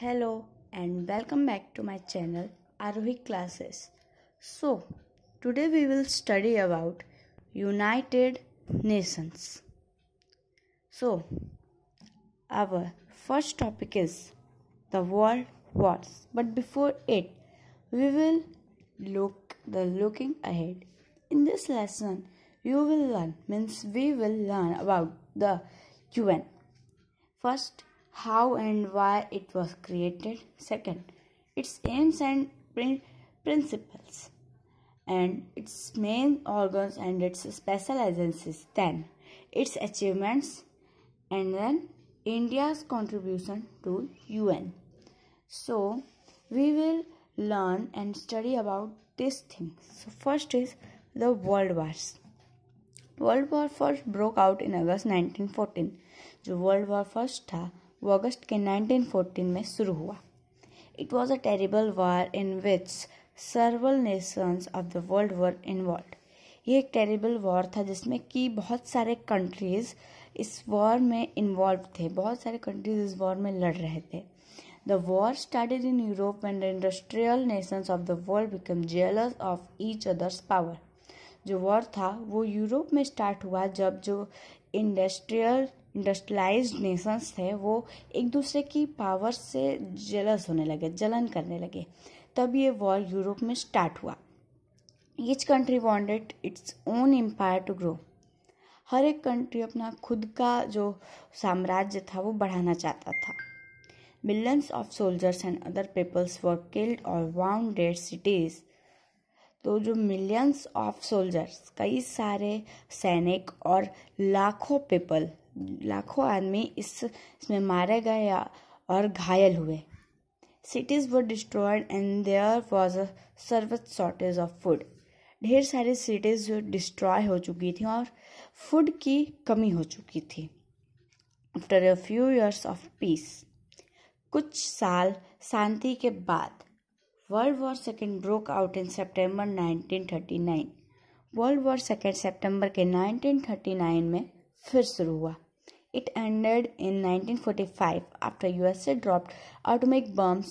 hello and welcome back to my channel arohi classes so today we will study about united nations so our first topic is the world wars but before it we will look the looking ahead in this lesson you will learn means we will learn about the un first how and why it was created, second, its aims and principles, and its main organs and its special agencies. then its achievements, and then India's contribution to UN. So, we will learn and study about these things. So, first is the World Wars. World War I broke out in August 1914. The World War first था वो अगस्त के 1914 में शुरू हुआ it was a terrible war in which several nations of the world were involve ये एक terrible war था जिसमें कि बहुत सारे कंट्रीज़ इस वॉर में इन्वॉल्व थे बहुत सारे कंट्रीज इस वॉर में लड़ रहे थे the war started in Europe and industrial nations of the world become jealous of each others power जो वॉर था वो यूरोप में स्टार्ट हुआ जब जो इंडस्ट्रियल इंडस्ट्रियलाइज नेशंस थे वो एक दूसरे की पावर से जलस होने लगे जलन करने लगे तब ये वॉर यूरोप में स्टार्ट हुआ each country wanted its own empire to grow हर एक कंट्री अपना खुद का जो साम्राज्य था वो बढ़ाना चाहता था millions of soldiers and other peoples were killed और वाउंड डेड सिटीज़ तो जो मिलियंस ऑफ सोल्जर्स कई सारे सैनिक और लाखों पीपल लाखों आदमी इस इसमें मारे गए और घायल हुए cities were destroyed and there was a serious shortage of food ढेर सारी सिटीज़ डिस्ट्रॉय हो चुकी थी और फूड की कमी हो चुकी थी after a few years of peace कुछ साल शांति के बाद world war second broke out in nineteen thirty nine world war second September के नाइनटीन थर्टी नाइन में फिर शुरू हुआ It ended in 1945 after USA dropped atomic bombs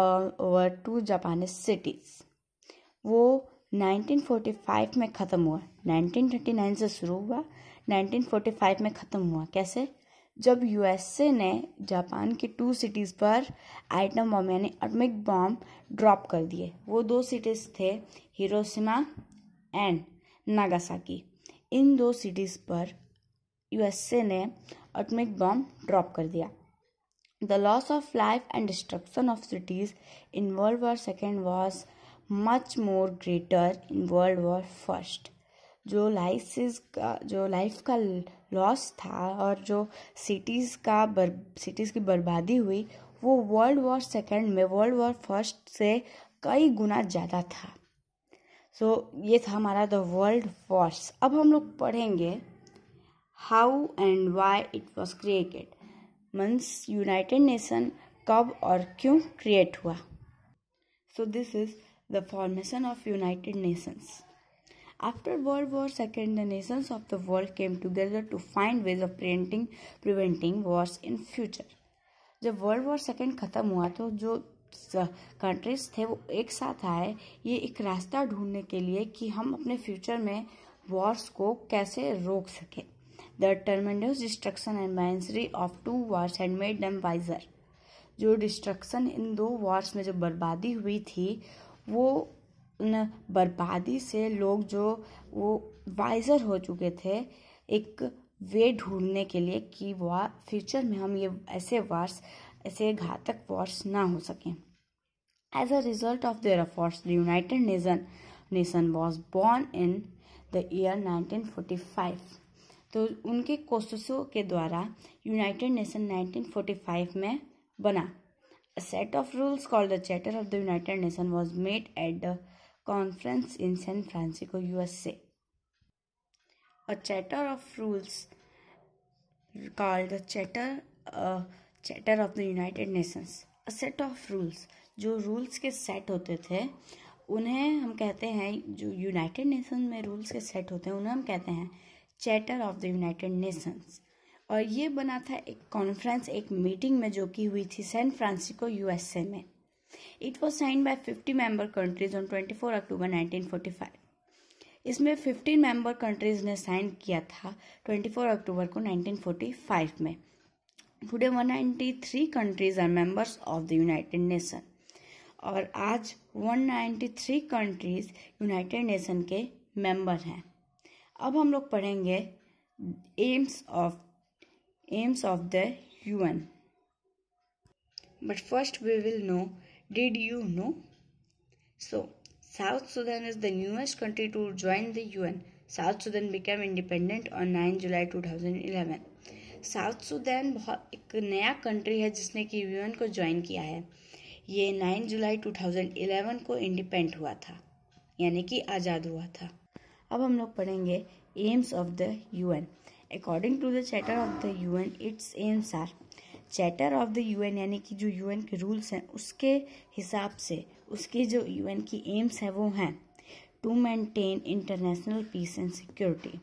all over two Japanese cities. वो 1945 में ख़त्म हुआ 1939 से शुरू हुआ 1945 में ख़त्म हुआ कैसे जब यूएसए ने जापान के टू सिटीज़ पर आइटम बॉम्ब यानी एटमिक बॉम्ब ड्रॉप कर दिए वो दो सिटीज़ थे हिरोशिमा एंड नागासाकी इन दो सिटीज़ पर यूएसए ने अटमिक बॉम्ब ड्रॉप कर दिया the loss of life and destruction of cities in world war second was much more greater in world war first जो लाइफ का जो लाइफ का लॉस था और जो सिटीज़ का बर सिटीज़ की बर्बादी हुई वो वर्ल्ड वॉर सेकेंड में वर्ल्ड वॉर फर्स्ट से कई गुना ज़्यादा था सो so, ये था हमारा द वर्ल्ड वॉर्स अब हम लोग पढ़ेंगे how and why it was created means United Nation कब और क्यों क्रिएट हुआ so this is the formation of United Nations after world war second the nations of the world came together to find ways of printing preventing wars in future जब world war second खत्म हुआ तो जो countries थे वो एक साथ आए ये एक रास्ता ढूंढने के लिए कि हम अपने फ्यूचर में वॉर्स को कैसे रोक सकें the tremendous destruction and misery of two wars had made them wiser जो डिस्ट्रक्शन इन दो वार्स में जो बर्बादी हुई थी वो न बर्बादी से लोग जो वो वाइजर हो चुके थे एक वे ढूंढने के लिए कि वह फ्यूचर में हम ये ऐसे वार्स ऐसे घातक वार्स ना हो सकें as a result of their efforts the United Nation nation was born in the year nineteen forty five तो उनके कोशिशों के द्वारा यूनाइटेड नेशन 1945 में बना a set of rules called the charter of the United Nation was made at the conference in San Francisco USA a charter of rules called the charter charter of the United Nations a set of rules जो rules के set होते थे उन्हें हम कहते हैं जो United Nation में रूल्स के सेट होते हैं उन्हें हम कहते हैं charter of the United Nations और ये बना था एक कॉन्फ्रेंस एक मीटिंग में जो कि हुई थी सैन फ्रांसिस्को यूएसए में it was sign by fifty member countries on twenty four October nineteen forty five इसमें 15 मेंबर कंट्रीज ने साइन किया था 24 अक्टूबर को 1945 में today 193 countries are members of the United Nation और आज 193 कंट्रीज यूनाइटेड नेशन के मेंबर हैं अब हम लोग पढ़ेंगे aims of aims of the UN but first we will know did you know so South Sudan is the newest country to join the UN South Sudan become independent on nine July two thousand eleven South Sudan बहुत एक नया country है जिसने कि you N को join किया है ये nine July two thousand eleven को इंडिपेंड हुआ था यानी कि आज़ाद हुआ था अब हम लोग पढ़ेंगे aims of the UN according to the charter of the UN its aims are charter of the UN यानी कि जो यूएन के रूल्स हैं उसके हिसाब से उसके जो यूएन की एम्स है वो हैं to maintain international peace and security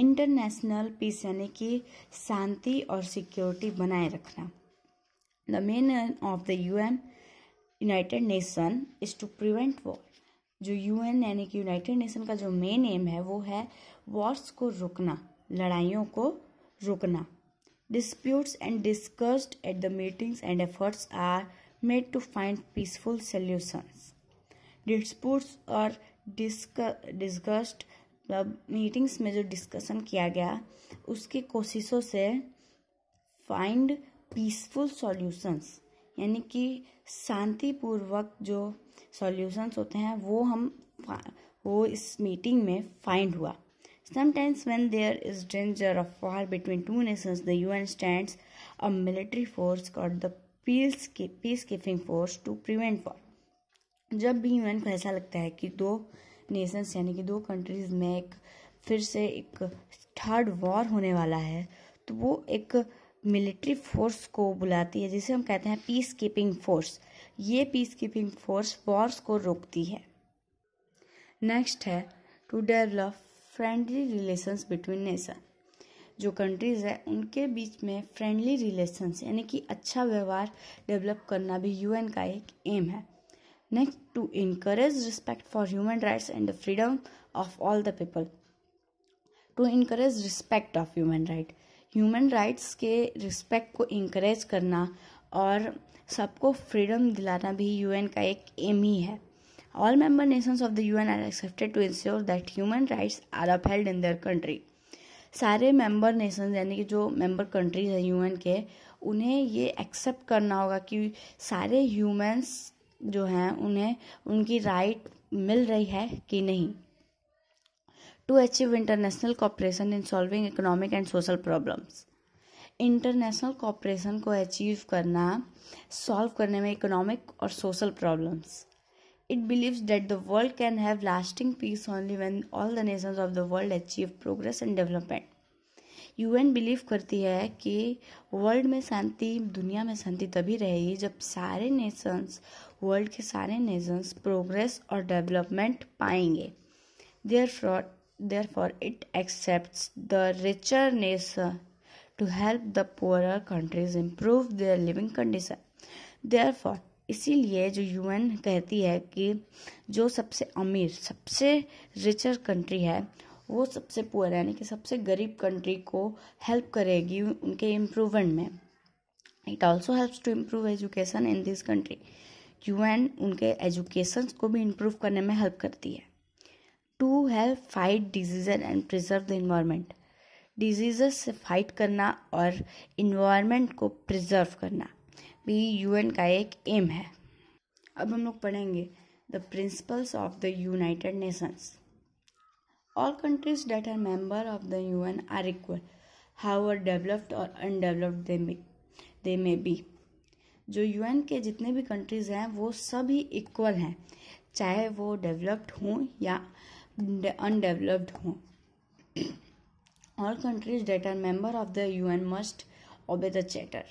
international peace यानी कि शांति और सिक्योरिटी बनाए रखना the main of the UN United Nation is to prevent war जो यू एन यानी कि यूनाइटेड नेशन का जो मेन एम है वो है वॉर्स को रोकना लड़ाइयों को रोकना disputes and discussed at the meetings and efforts are made to find peaceful solutions disputes और डिस्कस्ड मतलब मीटिंग्स में जो डिस्कशन किया गया उसकी कोशिशों से फाइंड पीसफुल सॉल्यूशंस यानी कि शांतिपूर्वक जो सॉल्यूशंस होते हैं वो हम वो इस मीटिंग में फाइंड हुआ sometimes when there is danger of war between two nations the U N stand a military force call the peace peace keeping force to prevent war जब भी यू को ऐसा लगता है कि दो नेशंस यानी कि दो कंट्रीज में एक फिर से एक थर्ड वॉर होने वाला है तो वो एक मिलिट्री फोर्स को बुलाती है जिसे हम कहते हैं पीस कीपिंग फोर्स ये पीस कीपिंग फोर्स वॉर्स को रोकती है नेक्स्ट है to develop friendly relations between nation जो कंट्रीज़ है उनके बीच में फ्रेंडली रिलेशंस यानी कि अच्छा व्यवहार डेवलप करना भी यूएन का एक एम है next to encourage respect for human rights and the freedom of all the people to encourage respect of human right human rights के रिस्पेक्ट को इंकरेज करना और सबको फ्रीडम दिलाना भी यूएन का एक एम ही है All member nations of the UN are accepted to ensure that human rights are upheld in their country सारे मेंबर नेशंस यानी कि जो मेंबर कंट्रीज हैं यूएन के उन्हें ये एक्सेप्ट करना होगा कि सारे ह्यूमन्स जो हैं उन्हें उनकी राइट मिल रही है कि नहीं to achieve international cooperation in solving economic and social problems international cooperation को अचीव करना सॉल्व करने में इकोनॉमिक और social problems it believes that the world can have lasting peace only when all the nation of the world achieve progress and development U N believe करती है कि world में शांति दुनिया में शांति तभी रहेगी जब सारे नेशंस वर्ल्ड के सारे नेशंस प्रोग्रेस और डेवलपमेंट पाएंगे there fraud therefore it accept the richer nation to help the poorer countries improve their living condition. Therefore, इसीलिए जो यूएन कहती है कि जो सबसे अमीर सबसे रिचर कंट्री है वो सबसे पुअर यानी कि सबसे गरीब कंट्री को हेल्प करेगी उनके इम्प्रूवमेंट में it also helps to improve education in this country UN उनके एजुकेशन को भी इम्प्रूव करने में हेल्प करती है to help fight disease and preserve the environment disease से फाइट करना और इन्वायरमेंट को प्रिजर्व करना भी यूएन का एक एम है अब हम लोग पढ़ेंगे the principles of the United Nations all countries that are member of the un are equal however developed or undeveloped they may, they may be जो यूएन के जितने भी कंट्रीज़ हैं वो सभी इक्वल हैं चाहे वो डेवलप्ड हों या अनडेवलप्ड हों all countries that are member of the UN must obey the charter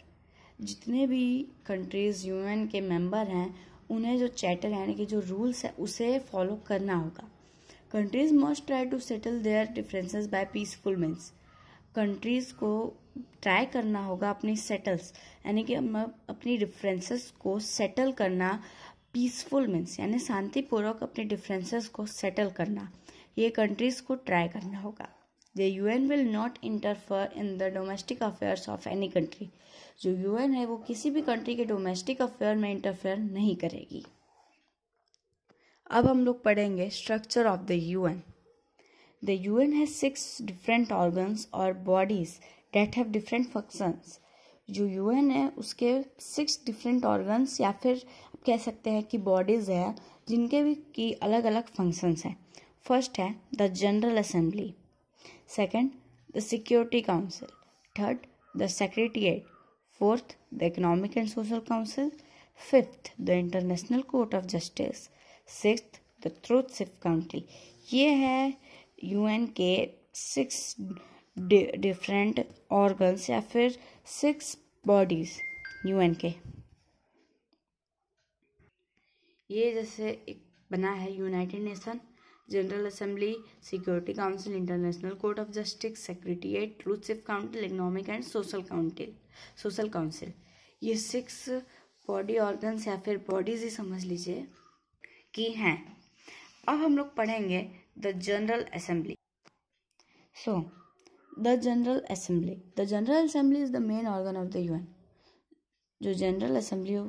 जितने भी कंट्रीज यूएन के मेंबर हैं उन्हें जो चैटर यानी कि जो रूल्स है उसे फॉलो करना होगा countries must try to settle their differences by peaceful means countries को ट्राई करना होगा अपनी सेटल्स यानी कि अपनी डिफरेंसेस को सेटल करना पीसफुल मीन्स यानी शांतिपूर्वक अपने डिफरेंसेस को सेटल करना ये कंट्रीज को ट्राई करना होगा the U N will not interfere in the domestic affairs of any country जो यू एन है वो किसी भी कंट्री के डोमेस्टिक अफेयर में इंटरफेयर नहीं करेगी अब हम लोग पढ़ेंगे structure of the the U N has six different organs और bodies that have different functions जो एन है उसके सिक्स डिफरेंट ऑर्गन्स या फिर आप कह सकते हैं कि बॉडीज़ हैं जिनके भी की अलग अलग फंक्शंस हैं फर्स्ट है the General Assembly second the security council third the secretariat fourth the economic and social council fifth the International Court of Justice six the Trusteeship Council ये है यूएन के सिक्स डिफरेंट ऑर्गन्स या फिर six bodies UN के ये जैसे एक बना है United Nation General Assembly Security Council International Court of Justice Secretariat Trusteeship Council Economic and Social Council Social Council ये सिक्स बॉडी ऑर्गन्स या फिर बॉडीज ही समझ लीजिए कि हैं अब हम लोग पढ़ेंगे the General Assembly so the General Assembly the General Assembly is the main organ of the UN जो जनरल असेंबली